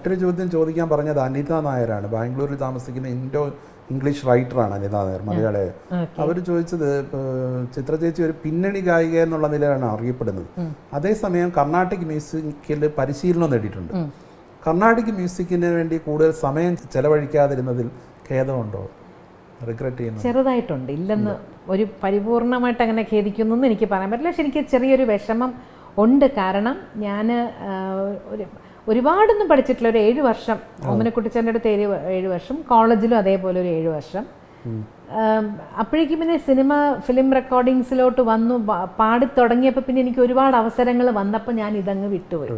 മറ്റൊരു ചോദ്യം ചോദിക്കാൻ പറഞ്ഞത് അനിത നായരാണ് ബാംഗ്ലൂരിൽ താമസിക്കുന്ന ഇൻഡോ ഇംഗ്ലീഷ് റൈറ്ററാണ് അനിത നായർ മലയാളി അവർ ചോദിച്ചത് ചിത്ര ചേച്ചി ഒരു പിന്നണി ഗായിക എന്നുള്ള നിലയിലാണ് അറിയപ്പെടുന്നത് അതേസമയം കർണാട്ടിക് മ്യൂസിക്കിൽ പരിശീലനം നേടിയിട്ടുണ്ട് കർണാടിക് മ്യൂസിക്കിന് വേണ്ടി കൂടുതൽ സമയം ചെലവഴിക്കാതിരുന്നതിൽ ഖേദമുണ്ടോ റിഗ്രറ്റ് ചെയ്യുന്നു ചെറുതായിട്ടുണ്ട് ഇല്ലെന്ന് ഒരു പരിപൂർണമായിട്ട് അങ്ങനെ ഖേദിക്കുന്നു എനിക്ക് പറയാൻ പറ്റില്ല പക്ഷെ എനിക്ക് ചെറിയൊരു വിഷമം ഉണ്ട് കാരണം ഞാൻ ഒരു ഒരുപാടൊന്നും പഠിച്ചിട്ടില്ല ഒരു ഏഴു വർഷം ഓമനക്കുട്ടിച്ചൻ്റെ അടുത്ത് ഏഴ് ഏഴ് വർഷം കോളേജിലും അതേപോലെ ഒരു ഏഴ് വർഷം അപ്പോഴേക്കും പിന്നെ സിനിമ ഫിലിം റെക്കോർഡിങ്സിലോട്ട് വന്നു പാടി തുടങ്ങിയപ്പോൾ പിന്നെ എനിക്ക് ഒരുപാട് അവസരങ്ങൾ വന്നപ്പോൾ ഞാൻ ഇതങ്ങ് വിട്ടുപോയി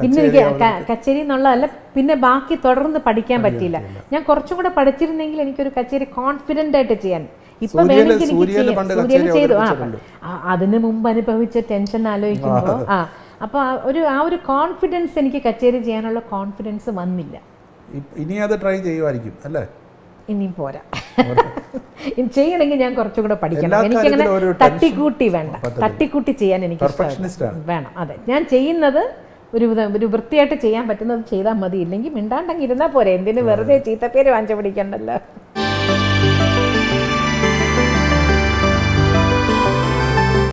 പിന്നെ എനിക്ക് കച്ചേരി എന്നുള്ളതല്ല പിന്നെ ബാക്കി തുടർന്ന് പഠിക്കാൻ പറ്റിയില്ല ഞാൻ കുറച്ചും കൂടെ പഠിച്ചിരുന്നെങ്കിൽ എനിക്കൊരു കച്ചേരി കോൺഫിഡൻ്റ് ആയിട്ട് ചെയ്യാൻ ഇപ്പൊ വേണമെങ്കിൽ എനിക്ക് ചെയ്തു ആ അതിന് മുമ്പ് അനുഭവിച്ച ടെൻഷൻ ആലോചിക്കുമ്പോൾ ആ അപ്പോൾ ഒരു ആ ഒരു കോൺഫിഡൻസ് എനിക്ക് കച്ചേരി ചെയ്യാനുള്ള കോൺഫിഡൻസ് വന്നില്ല ഇനി അത് ട്രൈ ചെയ്യുമായിരിക്കും അല്ലേ ഇനിയും പോരാ ചെയ്യണമെങ്കിൽ ഞാൻ കൂടെ പഠിക്കണം എനിക്കങ്ങനെ തട്ടിക്കൂട്ടി വേണ്ട തട്ടിക്കൂട്ടി ചെയ്യാൻ എനിക്ക് വേണം അതെ ഞാൻ ചെയ്യുന്നത് ഒരു ഒരു വൃത്തിയായിട്ട് ചെയ്യാൻ പറ്റുന്നത് ചെയ്താൽ മതി ഇല്ലെങ്കിൽ മിണ്ടാണ്ടെങ്കിൽ ഇരുന്നാൽ പോരെ എന്തിനു വെറുതെ ചീത്തപ്പേര് വാങ്ങിച്ചു പിടിക്കണ്ടല്ലോ